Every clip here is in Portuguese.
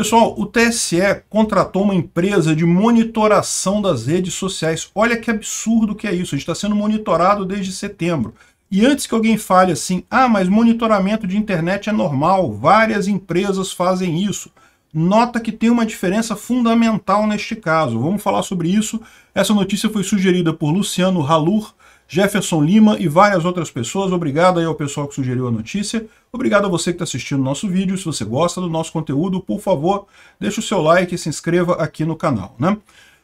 Pessoal, o TSE contratou uma empresa de monitoração das redes sociais. Olha que absurdo que é isso. A gente está sendo monitorado desde setembro. E antes que alguém fale assim, ah, mas monitoramento de internet é normal, várias empresas fazem isso. Nota que tem uma diferença fundamental neste caso. Vamos falar sobre isso. Essa notícia foi sugerida por Luciano Halur, Jefferson Lima e várias outras pessoas. Obrigado aí ao pessoal que sugeriu a notícia. Obrigado a você que está assistindo o nosso vídeo. Se você gosta do nosso conteúdo, por favor, deixe o seu like e se inscreva aqui no canal. Né?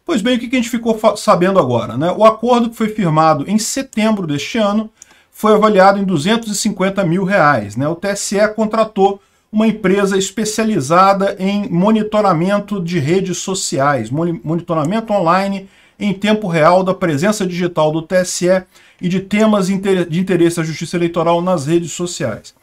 Pois bem, o que a gente ficou sabendo agora? Né? O acordo que foi firmado em setembro deste ano foi avaliado em 250 mil reais. Né? O TSE contratou uma empresa especializada em monitoramento de redes sociais, monitoramento online em tempo real da presença digital do TSE e de temas de interesse da justiça eleitoral nas redes sociais.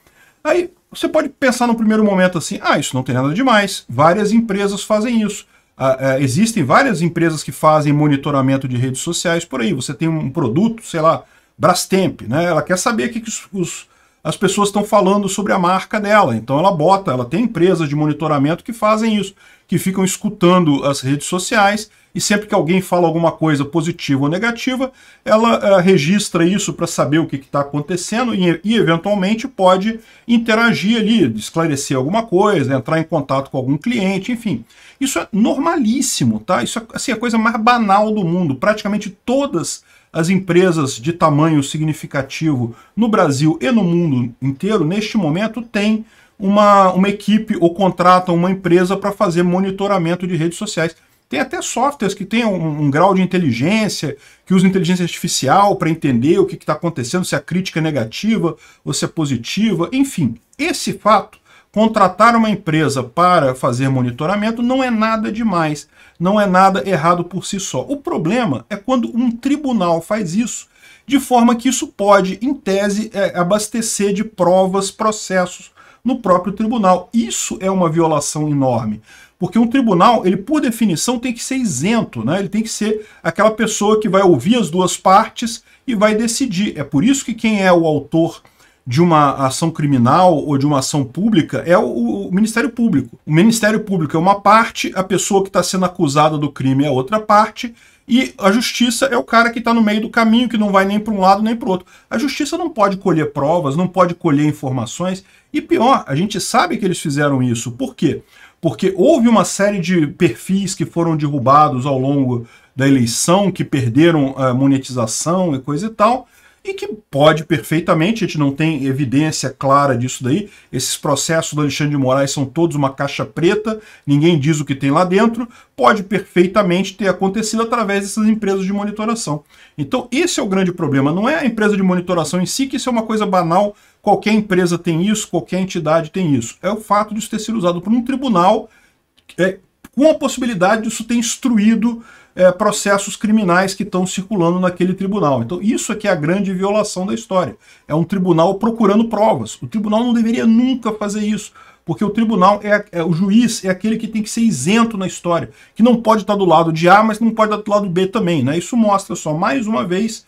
Aí você pode pensar no primeiro momento assim: ah, isso não tem nada demais, várias empresas fazem isso. Ah, é, existem várias empresas que fazem monitoramento de redes sociais por aí. Você tem um produto, sei lá, Brastemp, né? Ela quer saber o que, que os, os as pessoas estão falando sobre a marca dela. Então ela bota, ela tem empresas de monitoramento que fazem isso, que ficam escutando as redes sociais e sempre que alguém fala alguma coisa positiva ou negativa, ela uh, registra isso para saber o que está acontecendo e, e, eventualmente pode interagir ali, esclarecer alguma coisa, entrar em contato com algum cliente, enfim. Isso é normalíssimo, tá? Isso é assim, a coisa mais banal do mundo. Praticamente todas as empresas de tamanho significativo no Brasil e no mundo inteiro, neste momento, têm uma, uma equipe ou contratam uma empresa para fazer monitoramento de redes sociais. Tem até softwares que têm um, um, grau de inteligência, que usam inteligência artificial para entender o que está acontecendo, se a é crítica é negativa ou se é positiva, enfim. Esse fato contratar uma empresa para fazer monitoramento não é nada demais, não é nada errado por si só. O problema é quando um tribunal faz isso, de forma que isso pode, em tese, é, abastecer de provas, processos no próprio tribunal. Isso é uma violação enorme. Porque um tribunal, ele por definição tem que ser isento, né? ele tem que ser aquela pessoa que vai ouvir as duas partes e vai decidir. É por isso que quem é o autor de uma ação criminal ou de uma ação pública é o, o Ministério Público. O Ministério Público é uma parte, a pessoa que está sendo acusada do crime é outra parte, e a justiça é o cara que está no meio do caminho, que não vai nem para um lado nem para o outro. A justiça não pode colher provas, não pode colher informações. E pior, a gente sabe que eles fizeram isso. Por quê? Porque houve uma série de perfis que foram derrubados ao longo da eleição, que perderam a eh, monetização e coisa e tal e que pode perfeitamente, a gente não tem evidência clara disso daí, esses processos do Alexandre de Moraes são todos uma caixa preta, ninguém diz o que tem lá dentro, pode perfeitamente ter acontecido através dessas empresas de monitoração. Então esse é o grande problema, não é a empresa de monitoração em si, que isso é uma coisa banal, qualquer empresa tem isso, qualquer entidade tem isso, é o fato de isso ter sido usado por um tribunal é, com a possibilidade disso ter instruído é, processos criminais que estão circulando naquele tribunal. Então, isso aqui é a grande violação da história. É um tribunal procurando provas. O tribunal não deveria nunca fazer isso, porque o tribunal é, é o juiz é aquele que tem que ser isento na história, que não pode estar do lado de A, mas não pode estar do lado B também. Né? Isso mostra só mais uma vez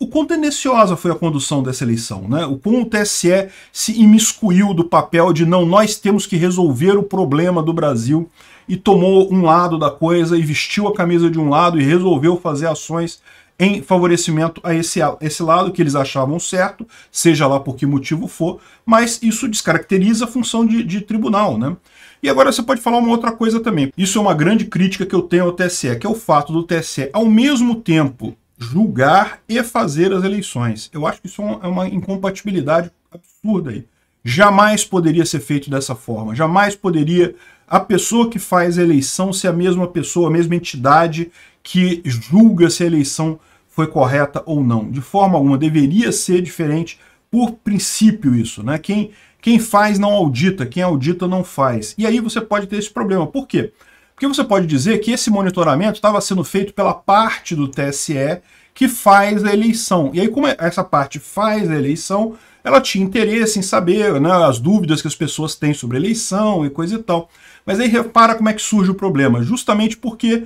o quão tendenciosa foi a condução dessa eleição, né? O quão o TSE se imiscuiu do papel de não, nós temos que resolver o problema do Brasil e tomou um lado da coisa e vestiu a camisa de um lado e resolveu fazer ações em favorecimento a esse, a esse lado que eles achavam certo, seja lá por que motivo for, mas isso descaracteriza a função de, de tribunal, né? E agora você pode falar uma outra coisa também. Isso é uma grande crítica que eu tenho ao TSE, que é o fato do TSE, ao mesmo tempo, julgar e fazer as eleições. Eu acho que isso é, é uma incompatibilidade absurda aí. Jamais poderia ser feito dessa forma. Jamais poderia a pessoa que faz a eleição ser a mesma pessoa, a mesma entidade que julga se a eleição foi correta ou não. De forma alguma, deveria ser diferente por princípio isso, né? Quem, quem faz não audita, quem audita não faz. E aí você pode ter esse problema. Por quê? Porque você pode dizer que esse monitoramento estava sendo feito pela parte do TSE que faz a eleição. E aí, como é, essa parte faz a eleição, ela tinha interesse em saber né, as dúvidas que as pessoas têm sobre eleição e coisa e tal. Mas aí repara como é que surge o problema, justamente porque,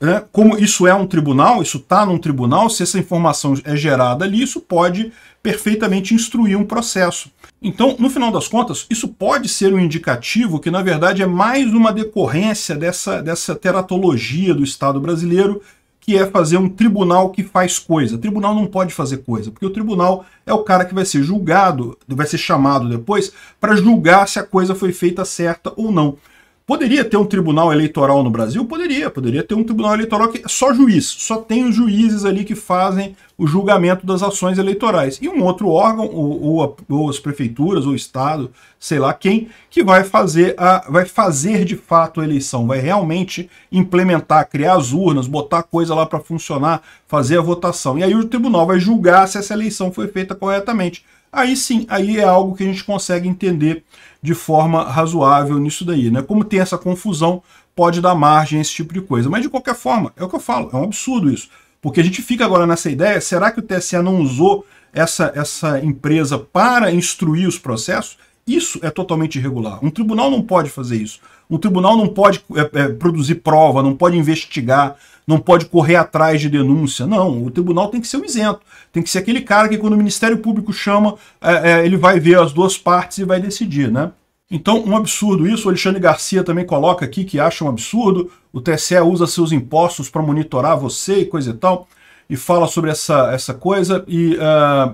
né, como isso é um tribunal, isso está num tribunal, se essa informação é gerada ali, isso pode perfeitamente instruir um processo. Então, no final das contas, isso pode ser um indicativo que, na verdade, é mais uma decorrência dessa, dessa teratologia do Estado brasileiro que é fazer um tribunal que faz coisa. O tribunal não pode fazer coisa, porque o tribunal é o cara que vai ser julgado, vai ser chamado depois para julgar se a coisa foi feita certa ou não. Poderia ter um tribunal eleitoral no Brasil? Poderia, poderia ter um tribunal eleitoral que é só juiz, só tem os juízes ali que fazem o julgamento das ações eleitorais. E um outro órgão, ou, ou, ou as prefeituras, ou Estado, sei lá quem, que vai fazer, a, vai fazer de fato a eleição, vai realmente implementar, criar as urnas, botar a coisa lá para funcionar, fazer a votação. E aí o tribunal vai julgar se essa eleição foi feita corretamente aí sim, aí é algo que a gente consegue entender de forma razoável nisso daí, né? Como tem essa confusão, pode dar margem a esse tipo de coisa. Mas de qualquer forma, é o que eu falo, é um absurdo isso. Porque a gente fica agora nessa ideia, será que o TSE não usou essa, essa empresa para instruir os processos? Isso é totalmente irregular. Um tribunal não pode fazer isso. Um tribunal não pode é, é, produzir prova, não pode investigar, não pode correr atrás de denúncia. Não, o tribunal tem que ser um isento. Tem que ser aquele cara que, quando o Ministério Público chama, é, é, ele vai ver as duas partes e vai decidir, né? Então, um absurdo isso. O Alexandre Garcia também coloca aqui que acha um absurdo. O TSE usa seus impostos para monitorar você e coisa e tal. E fala sobre essa, essa coisa e uh,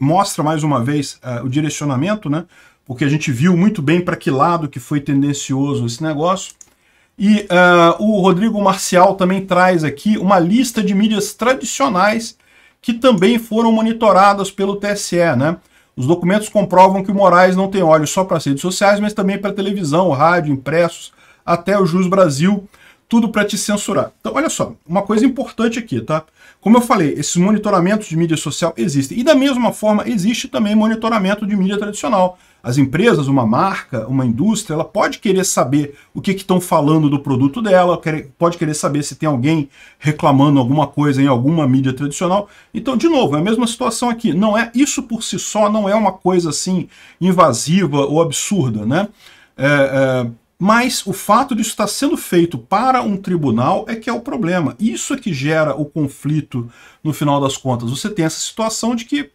mostra mais uma vez uh, o direcionamento, né? porque a gente viu muito bem para que lado que foi tendencioso esse negócio. E uh, o Rodrigo Marcial também traz aqui uma lista de mídias tradicionais que também foram monitoradas pelo TSE, né? Os documentos comprovam que o Moraes não tem olhos só para as redes sociais, mas também para televisão, rádio, impressos, até o Jus Brasil, tudo para te censurar. Então, olha só, uma coisa importante aqui, tá? Como eu falei, esses monitoramentos de mídia social existem. E da mesma forma, existe também monitoramento de mídia tradicional. As empresas, uma marca, uma indústria, ela pode querer saber o que estão falando do produto dela, pode querer saber se tem alguém reclamando alguma coisa em alguma mídia tradicional. Então, de novo, é a mesma situação aqui. Não é isso por si só, não é uma coisa assim invasiva ou absurda, né? É, é, mas o fato disso estar tá sendo feito para um tribunal é que é o problema. Isso é que gera o conflito no final das contas. Você tem essa situação de que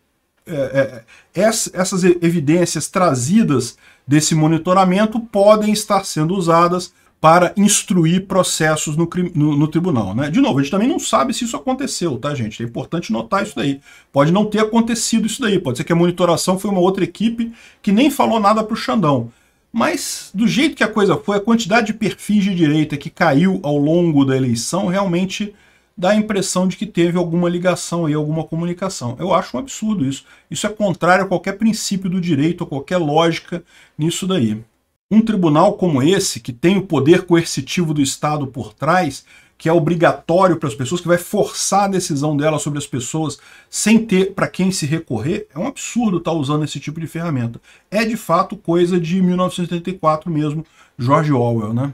é, é essas evidências trazidas desse monitoramento podem estar sendo usadas para instruir processos no, no, no, tribunal. Né? De novo, a gente também não sabe se isso aconteceu, tá, gente? É importante notar isso daí. Pode não ter acontecido isso daí, pode ser que a monitoração foi uma outra equipe que nem falou nada para o Xandão. Mas, do jeito que a coisa foi, a quantidade de perfis de direita que caiu ao longo da eleição realmente dá a impressão de que teve alguma ligação aí, alguma comunicação. Eu acho um absurdo isso. Isso é contrário a qualquer princípio do direito, a qualquer lógica nisso daí. Um tribunal como esse, que tem o poder coercitivo do Estado por trás, que é obrigatório para as pessoas, que vai forçar a decisão dela sobre as pessoas sem ter para quem se recorrer, é um absurdo estar tá usando esse tipo de ferramenta. É de fato coisa de 1984 mesmo, George Orwell, né?